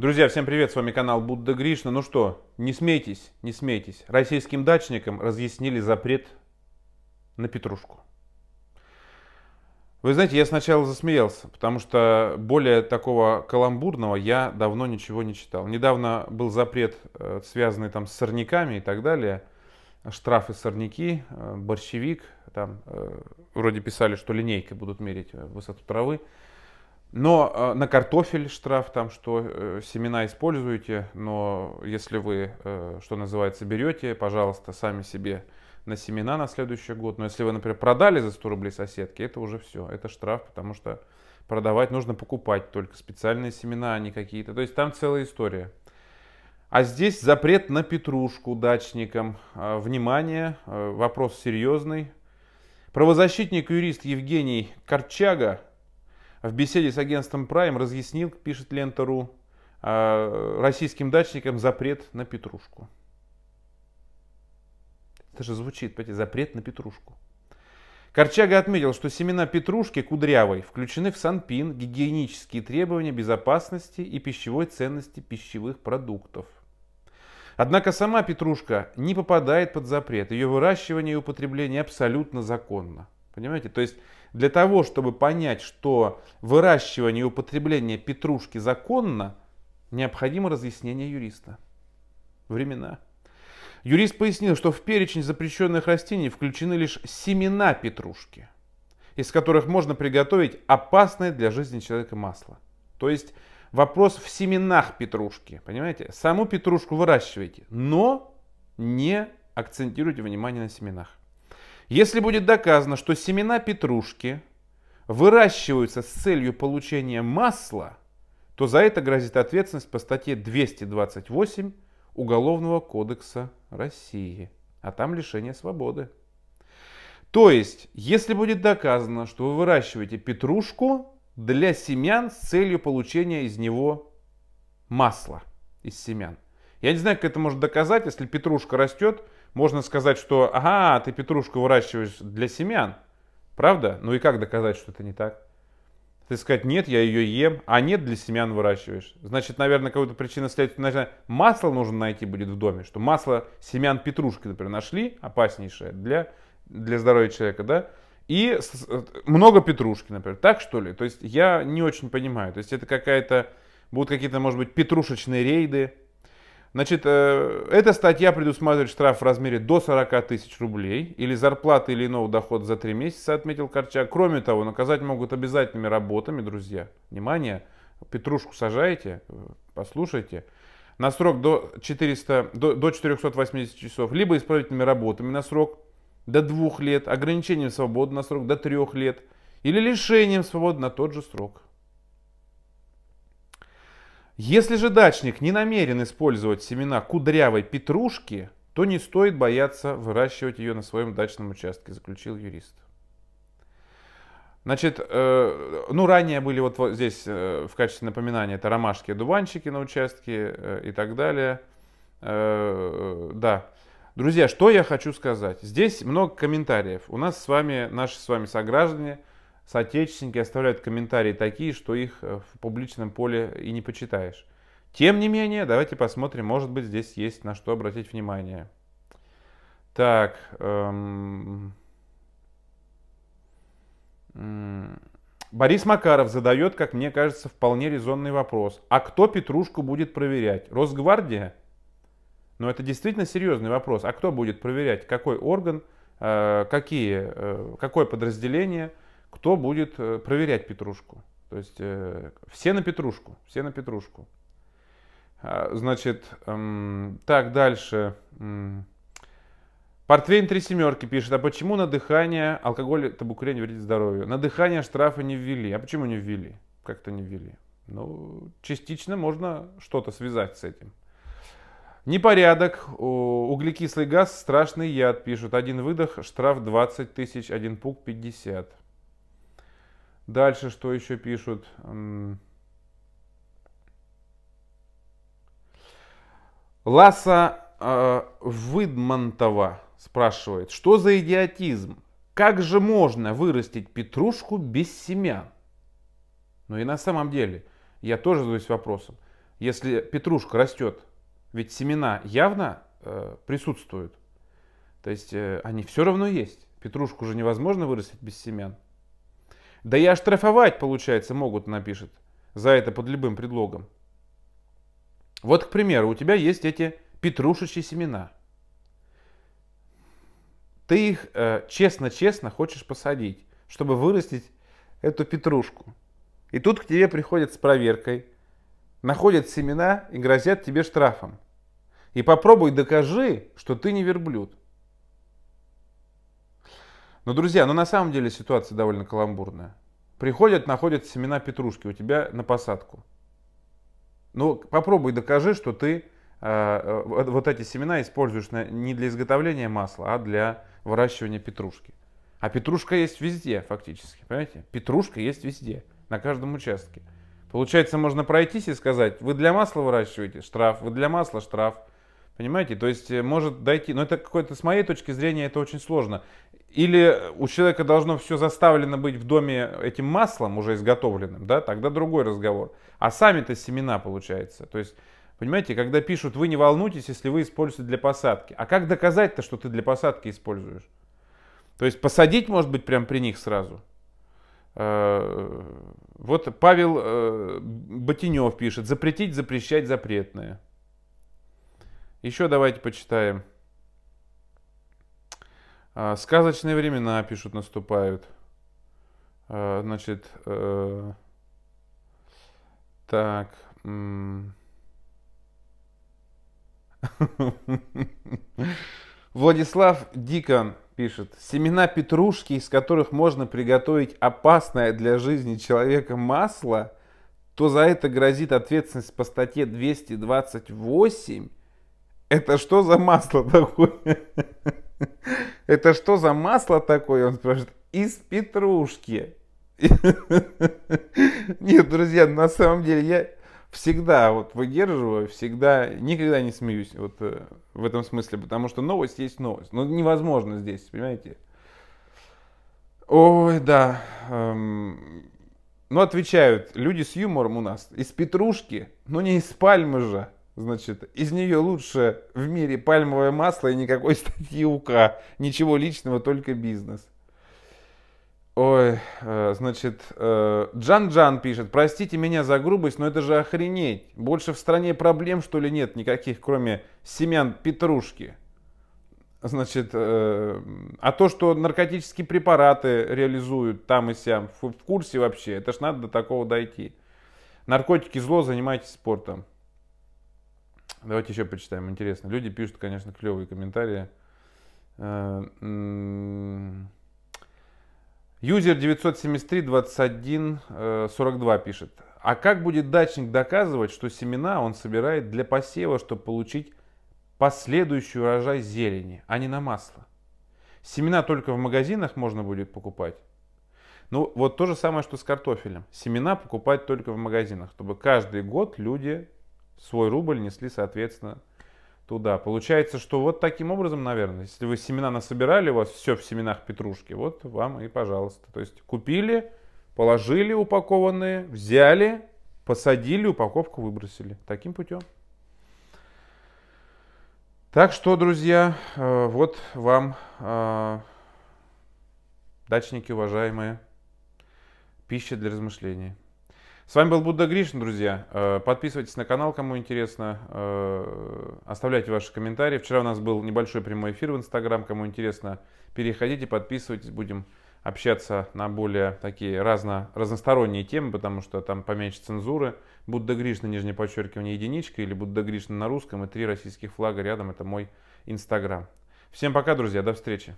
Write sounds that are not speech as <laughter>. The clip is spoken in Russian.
Друзья, всем привет, с вами канал Будда Гришна. Ну что, не смейтесь, не смейтесь. Российским дачникам разъяснили запрет на петрушку. Вы знаете, я сначала засмеялся, потому что более такого каламбурного я давно ничего не читал. Недавно был запрет, э, связанный там с сорняками и так далее. Штрафы сорняки, э, борщевик. Там э, вроде писали, что линейкой будут мерить высоту травы. Но э, на картофель штраф, там что э, семена используете, но если вы, э, что называется, берете, пожалуйста, сами себе на семена на следующий год. Но если вы, например, продали за 100 рублей соседке, это уже все, это штраф, потому что продавать нужно покупать только специальные семена, а не какие-то. То есть там целая история. А здесь запрет на петрушку дачникам. Э, внимание, э, вопрос серьезный. Правозащитник-юрист Евгений Корчага в беседе с агентством Prime разъяснил, пишет Лента.ру, а, российским дачникам запрет на петрушку. Это же звучит, понимаете, запрет на петрушку. Корчага отметил, что семена петрушки кудрявой включены в Санпин, гигиенические требования безопасности и пищевой ценности пищевых продуктов. Однако сама петрушка не попадает под запрет. Ее выращивание и употребление абсолютно законно. Понимаете? То есть для того, чтобы понять, что выращивание и употребление петрушки законно, необходимо разъяснение юриста. Времена. Юрист пояснил, что в перечень запрещенных растений включены лишь семена петрушки, из которых можно приготовить опасное для жизни человека масло. То есть вопрос в семенах петрушки, понимаете? Саму петрушку выращивайте, но не акцентируйте внимание на семенах. Если будет доказано, что семена петрушки выращиваются с целью получения масла, то за это грозит ответственность по статье 228 Уголовного кодекса России, а там лишение свободы. То есть, если будет доказано, что вы выращиваете петрушку для семян с целью получения из него масла, из семян. Я не знаю, как это можно доказать, если петрушка растет – можно сказать, что ага, ты петрушку выращиваешь для семян, правда? Ну и как доказать, что это не так? Ты сказать, нет, я ее ем, а нет, для семян выращиваешь. Значит, наверное, какую-то причину следует, наверное, масло нужно найти будет в доме, что масло семян петрушки, например, нашли, опаснейшее для, для здоровья человека, да? И много петрушки, например, так что ли? То есть я не очень понимаю, то есть это какая-то, будут какие-то, может быть, петрушечные рейды, Значит, э, эта статья предусматривает штраф в размере до 40 тысяч рублей или зарплаты или иного дохода за 3 месяца, отметил Корчак. Кроме того, наказать могут обязательными работами, друзья. Внимание, петрушку сажаете, э, послушайте. На срок до, 400, до, до 480 часов, либо исправительными работами на срок до 2 лет, ограничением свободы на срок до 3 лет или лишением свободы на тот же срок. Если же дачник не намерен использовать семена кудрявой петрушки, то не стоит бояться выращивать ее на своем дачном участке, заключил юрист. Значит, э, ну ранее были вот, здесь э, в качестве напоминания это ромашки, дуванчики на участке э, и так далее. Э, э, да. Друзья, что я хочу сказать? Здесь много комментариев. У нас с вами, наши с вами сограждане – соотечественники оставляют комментарии такие, что их э, в публичном поле и не почитаешь. Тем не менее, давайте посмотрим, может быть, здесь есть на что обратить внимание. Так. Эм... Борис Макаров задает, как мне кажется, вполне резонный вопрос. А кто Петрушку будет проверять? Росгвардия? Но ну, это действительно серьезный вопрос. А кто будет проверять? Какой орган? Э, какие? Э, какое подразделение? кто будет э, проверять петрушку. То есть э, все на петрушку, все на петрушку. А, значит, эм, так, дальше. Портвейн три семерки пишет, а почему на дыхание алкоголь и табукурение вредит здоровью? На дыхание штрафы не ввели. А почему не ввели? Как-то не ввели. Ну, частично можно что-то связать с этим. Непорядок, углекислый газ, страшный яд, пишут. Один выдох, штраф 20 тысяч, один пук 50. Дальше что еще пишут? Ласа э, Выдмантова спрашивает, что за идиотизм? Как же можно вырастить петрушку без семян? Ну и на самом деле, я тоже задаюсь вопросом. Если петрушка растет, ведь семена явно э, присутствуют. То есть э, они все равно есть. Петрушку же невозможно вырастить без семян. Да и оштрафовать, получается, могут, напишет. За это под любым предлогом. Вот, к примеру, у тебя есть эти петрушечьи семена. Ты их э, честно-честно э, хочешь посадить, чтобы вырастить эту петрушку. И тут к тебе приходят с проверкой, находят семена и грозят тебе штрафом. И попробуй докажи, что ты не верблюд. Но, друзья, ну на самом деле ситуация довольно каламбурная. Приходят, находят семена петрушки у тебя на посадку. Ну, попробуй докажи, что ты э, э, вот эти семена используешь на, не для изготовления масла, а для выращивания петрушки. А петрушка есть везде, фактически, понимаете? Петрушка есть везде, на каждом участке. Получается, можно пройтись и сказать, вы для масла выращиваете штраф, вы для масла штраф, Понимаете? То есть э, может дойти, но это какое-то, с моей точки зрения, это очень сложно. Или у человека должно все заставлено быть в доме этим маслом уже изготовленным, да, тогда другой разговор. А сами-то семена получается. То есть, понимаете, когда пишут, вы не волнуйтесь, если вы используете для посадки. А как доказать-то, что ты для посадки используешь? То есть посадить, может быть, прям при них сразу. Э, вот Павел э, Ботинев пишет, запретить, запрещать запретное. Еще давайте почитаем. А, Сказочные времена, пишут, наступают. А, значит, э, так. <laughs> Владислав Дикон пишет. Семена петрушки, из которых можно приготовить опасное для жизни человека масло, то за это грозит ответственность по статье 228 это что за масло такое? <laughs> Это что за масло такое? Он спрашивает, из петрушки. <laughs> Нет, друзья, на самом деле я всегда вот выдерживаю, всегда, никогда не смеюсь вот э, в этом смысле, потому что новость есть новость. Но невозможно здесь, понимаете? Ой, да. Эм, ну, отвечают, люди с юмором у нас. Из петрушки, но ну, не из пальмы же. Значит, из нее лучше в мире пальмовое масло и никакой <laughs> статьи УК. Ничего личного, только бизнес. Ой, э, значит, Джан-Джан э, пишет, простите меня за грубость, но это же охренеть. Больше в стране проблем, что ли, нет никаких, кроме семян петрушки. Значит, э, а то, что наркотические препараты реализуют там и сям, в курсе вообще, это ж надо до такого дойти. Наркотики зло, занимайтесь спортом. Давайте еще почитаем. Интересно. Люди пишут, конечно, клевые комментарии. Э, Юзер 973-21-42 э, пишет. А как будет дачник доказывать, что семена он собирает для посева, чтобы получить последующий урожай зелени, а не на масло? Семена только в магазинах можно будет покупать. Ну, вот то же самое, что с картофелем. Семена покупать только в магазинах, чтобы каждый год люди свой рубль несли, соответственно, туда. Получается, что вот таким образом, наверное, если вы семена насобирали, у вас все в семенах петрушки, вот вам и пожалуйста. То есть купили, положили упакованные, взяли, посадили, упаковку выбросили. Таким путем. Так что, друзья, э, вот вам, э, дачники, уважаемые, пища для размышлений. С вами был Будда Гришин, друзья. Э, подписывайтесь на канал, кому интересно. Э, оставляйте ваши комментарии. Вчера у нас был небольшой прямой эфир в Инстаграм. Кому интересно, переходите, подписывайтесь. Будем общаться на более такие разно, разносторонние темы, потому что там поменьше цензуры. Будда Гришна, нижнее подчеркивание, единичка или Будда Гришна на русском и три российских флага рядом. Это мой Инстаграм. Всем пока, друзья. До встречи.